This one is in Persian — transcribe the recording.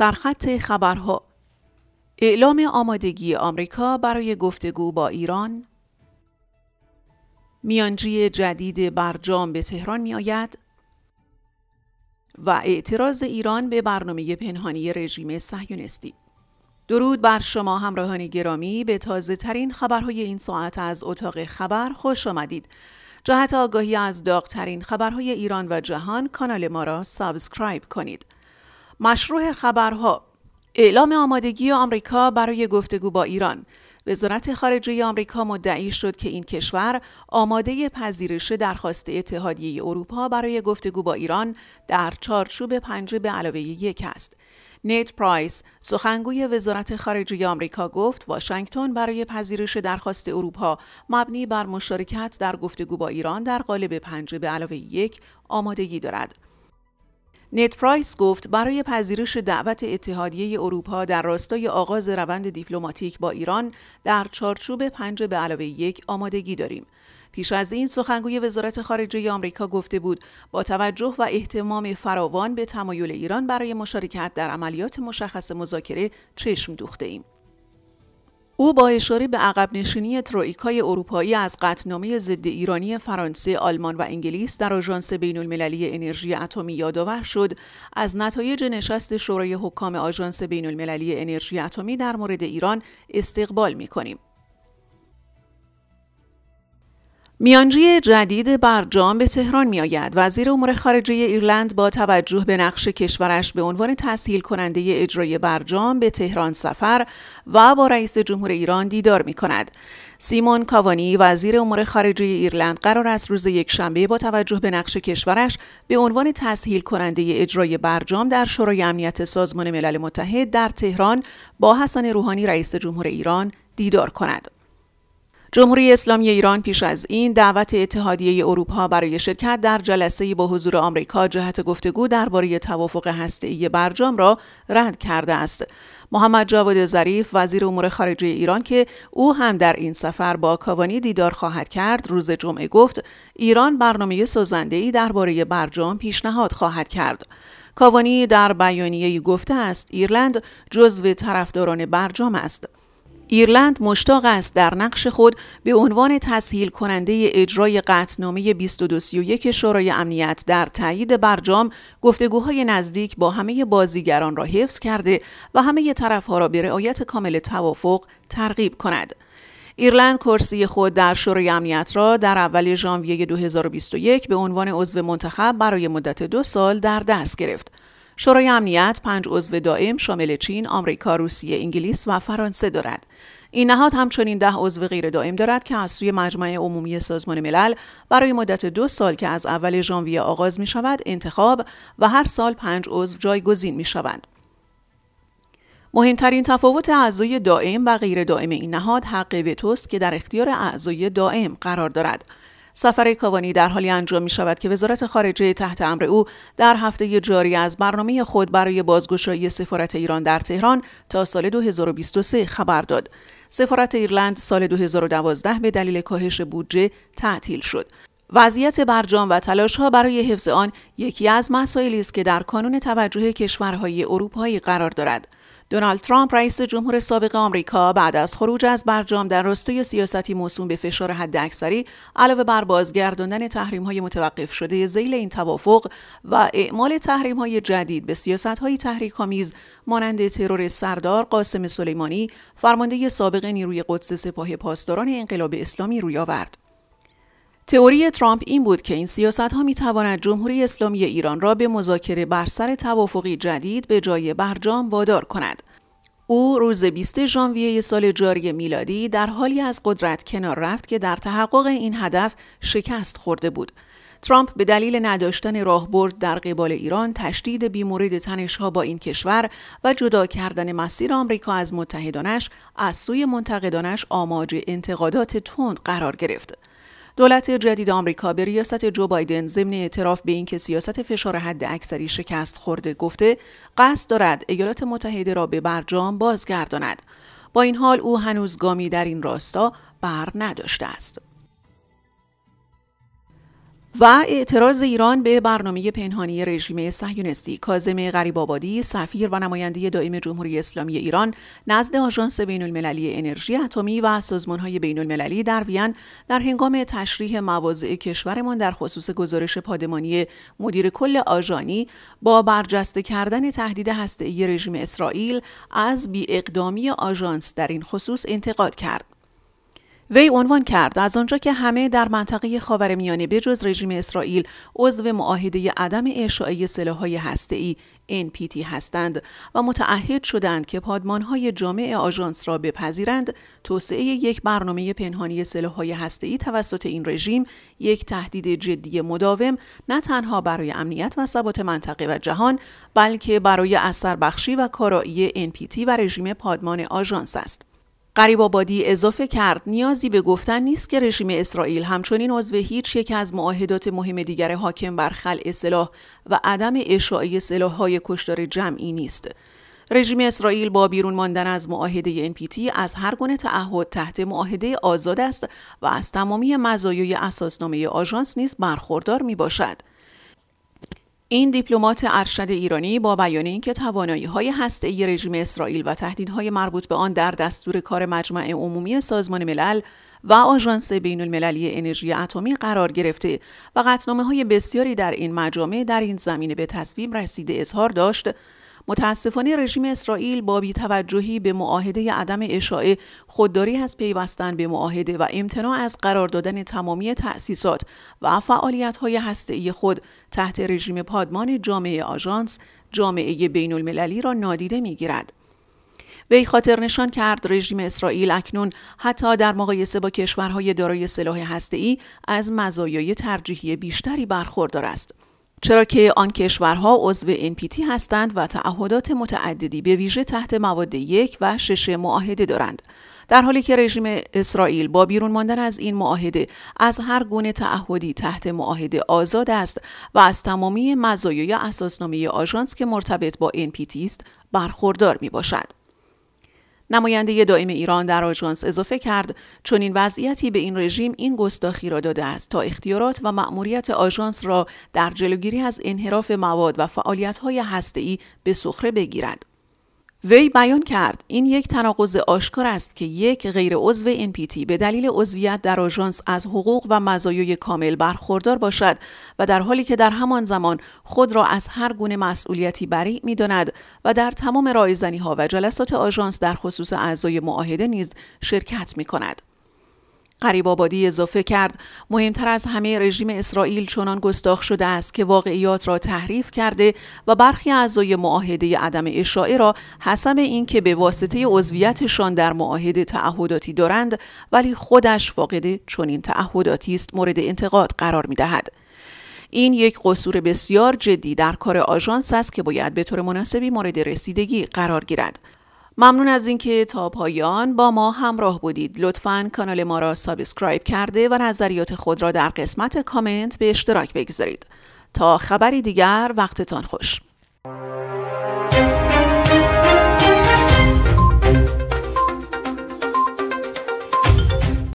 سرخط خبرها اعلام آمادگی آمریکا برای گفتگو با ایران میانجی جدید برجام به تهران می آید و اعتراض ایران به برنامه پنهانی رژیم صهیونیستی درود بر شما همراهان گرامی به تازه ترین خبرهای این ساعت از اتاق خبر خوش آمدید جهت آگاهی از داغترین خبرهای ایران و جهان کانال ما را سابسکرایب کنید مشروع خبرها اعلام آمادگی آمریکا برای گفتگو با ایران وزارت خارجه آمریکا مدعی شد که این کشور آماده پذیرش درخواست اتحادیه اروپا برای گفتگو با ایران در چارچوب پنجه به علاوه یک است. نیت پرایس سخنگوی وزارت خارجه آمریکا گفت واشنگتن برای پذیرش درخواست اروپا مبنی بر مشارکت در گفتگو با ایران در قالب پنجه به علاوه یک آمادگی دارد. نیت پرایس گفت برای پذیرش دعوت اتحادیه اروپا در راستای آغاز روند دیپلماتیک با ایران در چارچوب پنج به علاوه یک آمادگی داریم. پیش از این سخنگوی وزارت خارجه آمریکا گفته بود با توجه و احتمام فراوان به تمایل ایران برای مشارکت در عملیات مشخص مذاکره چشم دوخته ایم. او با اشاره به عقب نشینی ترویکای اروپایی از قطنامه ضد ایرانی فرانسه، آلمان و انگلیس در آژانس بین المللی انرژی اتمی یادآور شد از نتایج نشست شورای حکام آژانس بین المللی انرژی اتمی در مورد ایران استقبال می کنیم. میانجی جدید برجام به تهران می آید. وزیر امور خارجه ایرلند با توجه به نقش کشورش به عنوان تسهیل کننده اجرای برجام به تهران سفر و با رئیس جمهور ایران دیدار می کند. سیمون کاوانی وزیر امور خارجه ایرلند قرار است روز شنبه با توجه به نقش کشورش به عنوان تسهیل کننده اجرای برجام در شورای امنیت سازمان ملل متحد در تهران با حسن روحانی رئیس جمهور ایران دیدار کند. جمهوری اسلامی ایران پیش از این دعوت اتحادیه اروپا برای شرکت در جلسه با حضور آمریکا جهت گفتگو درباره توافق هسته‌ای برجام را رد کرده است. محمد جواد ظریف وزیر امور خارجه ایران که او هم در این سفر با کاوانی دیدار خواهد کرد روز جمعه گفت ایران برنامه سازنده‌ای درباره برجام پیشنهاد خواهد کرد. کاوانی در بیانیه‌ای گفته است ایرلند جزو طرفداران برجام است. ایرلند مشتاق است در نقش خود به عنوان تسهیل کننده اجرای قطعنامه 2231 شورای امنیت در تایید برجام گفتگوهای نزدیک با همه بازیگران را حفظ کرده و همه طرفها را به رعایت کامل توافق ترغیب کند. ایرلند کرسی خود در شورای امنیت را در اول ژانویه 2021 به عنوان عضو منتخب برای مدت دو سال در دست گرفت. شورای امنیت پنج عضو دائم شامل چین، آمریکا، روسیه، انگلیس و فرانسه دارد. این نهاد همچنین ده عضو غیر دائم دارد که از سوی مجمع عمومی سازمان ملل برای مدت دو سال که از اول ژانویه آغاز می شود انتخاب و هر سال پنج عضو جایگزین می شوند. مهمترین تفاوت اعضای دائم و غیر دائم این نهاد حق است که در اختیار اعضای دائم قرار دارد. سفر کاوانی در حالی انجام می شود که وزارت خارجه تحت امر او در هفته جاری از برنامه خود برای بازگشایی سفارت ایران در تهران تا سال 2023 خبر داد. سفارت ایرلند سال 2012 به دلیل کاهش بودجه تعطیل شد. وضعیت برجام و تلاش ها برای حفظ آن یکی از مسائلی است که در کانون توجه کشورهای اروپایی قرار دارد. دونالد ترامپ رئیس جمهور سابق آمریکا بعد از خروج از برجام در راستای سیاستی موسوم به فشار حداکثری علاوه بر بازگرداندن های متوقف شده زیل این توافق و اعمال های جدید به سیاست سیاست‌های تحریک‌آمیز مانند ترور سردار قاسم سلیمانی فرمانده سابق نیروی قدس سپاه پاسداران انقلاب اسلامی روی آورد تئوری ترامپ این بود که این سیاست ها می تواند جمهوری اسلامی ایران را به مذاکره بر سر توافقی جدید به جای برجام وادار کند. او روز 20 ژانویه سال جاری میلادی در حالی از قدرت کنار رفت که در تحقق این هدف شکست خورده بود. ترامپ به دلیل نداشتن راهبرد در قبال ایران تشدید بیمورد تنشها با این کشور و جدا کردن مسیر آمریکا از متحدانش از سوی منتقدانش آماج انتقادات تند قرار گرفت. دولت جدید آمریکا به ریاست جو بایدن ضمن اعتراف به اینکه سیاست فشار حد اکثری شکست خورده گفته قصد دارد ایالات متحده را به برجام بازگرداند با این حال او هنوز گامی در این راستا بر نداشته است و اعتراض ایران به برنامه پنهانی رژیم صهیونیستی کاظم غریب‌آبادی سفیر و نماینده دائم جمهوری اسلامی ایران نزد آژانس المللی انرژی اتمی و بین بین‌المللی در وین در هنگام تشریح مواضع کشورمان در خصوص گزارش پادمانی مدیر کل آژانی با برجسته کردن تهدید هسته‌ای رژیم اسرائیل از بی اقدامی آژانس در این خصوص انتقاد کرد. وی عنوان کرد از آنجا که همه در منطقه خاورمیانه جز رژیم اسرائیل عضو معاهده عدم اشاعه سلاحهای هسته‌ای NPT هستند و متعهد شدند که پادمانهای جامع آژانس را بپذیرند توسعه یک برنامه پنهانی سلاحهای هسته‌ای توسط این رژیم یک تهدید جدی مداوم نه تنها برای امنیت و ثبات منطقه و جهان بلکه برای اثر بخشی و کارایی NPT و رژیم پادمان آژانس است قریب آبادی اضافه کرد نیازی به گفتن نیست که رژیم اسرائیل همچنین عضو هیچ یک از معاهدات مهم دیگر حاکم بر خلع سلاح و عدم اشاعه های کشدار جمعی نیست. رژیم اسرائیل با بیرون ماندن از معاهده NPT از هر گونه تعهد تحت معاهده آزاد است و از تمامی مزایای اساسنامه آژانس نیز برخوردار می باشد. این دیپلمات ارشد ایرانی با بیان اینکه هسته ای رژیم اسرائیل و تهدیدهای مربوط به آن در دستور کار مجمع عمومی سازمان ملل و آژانس بین المللی انرژی اتمی قرار گرفته و قطنامه های بسیاری در این مجامع در این زمینه به تصویب رسیده اظهار داشت متاسفانه رژیم اسرائیل با بیتوجهی به معاهده عدم اشاعه خودداری از پیوستن به معاهده و امتناع از قرار دادن تمامی تأسیسات و های هسته‌ای خود تحت رژیم پادمان جامعه آژانس جامعه بین المللی را نادیده می گیرد. وی خاطر نشان کرد رژیم اسرائیل اکنون حتی در مقایسه با کشورهای دارای سلاح هسته‌ای از مزایای ترجیحی بیشتری برخوردار است. چرا که آن کشورها عضو NPT هستند و تعهدات متعددی به ویژه تحت مواد یک و شش معاهده دارند در حالی که رژیم اسرائیل با بیرون ماندن از این معاهده از هر گونه تعهدی تحت معاهده آزاد است و از تمامی مزایای اساسنامه آژانس که مرتبط با NPT است برخوردار می باشد. نماینده دائم ایران در آژانس اضافه کرد چون این وضعیتی به این رژیم این گستاخی را داده است تا اختیارات و مأموریت آژانس را در جلوگیری از انحراف مواد و فعالیت‌های هسته‌ای به سخره بگیرد وی بیان کرد این یک تناقض آشکار است که یک غیر عضو NPT به دلیل عضویت در آژانس از حقوق و مزایای کامل برخوردار باشد و در حالی که در همان زمان خود را از هر گونه مسئولیتی بری می داند و در تمام رایزنی ها و جلسات آژانس در خصوص اعضای معاهده نیز شرکت می کند. قریب آبادی اضافه کرد مهمتر از همه رژیم اسرائیل چنان گستاخ شده است که واقعیات را تحریف کرده و برخی اعضای معاهده عدم اشاعه را این اینکه به واسطه عضویتشان در معاهده تعهداتی دارند ولی خودش فاقد چنین تعهداتی است مورد انتقاد قرار می دهد. این یک قصور بسیار جدی در کار آژانس است که باید به طور مناسبی مورد رسیدگی قرار گیرد ممنون از اینکه تا پایان با ما همراه بودید لطفا کانال ما را سابسکرایب کرده و نظریات خود را در قسمت کامنت به اشتراک بگذارید تا خبری دیگر وقتتان خوش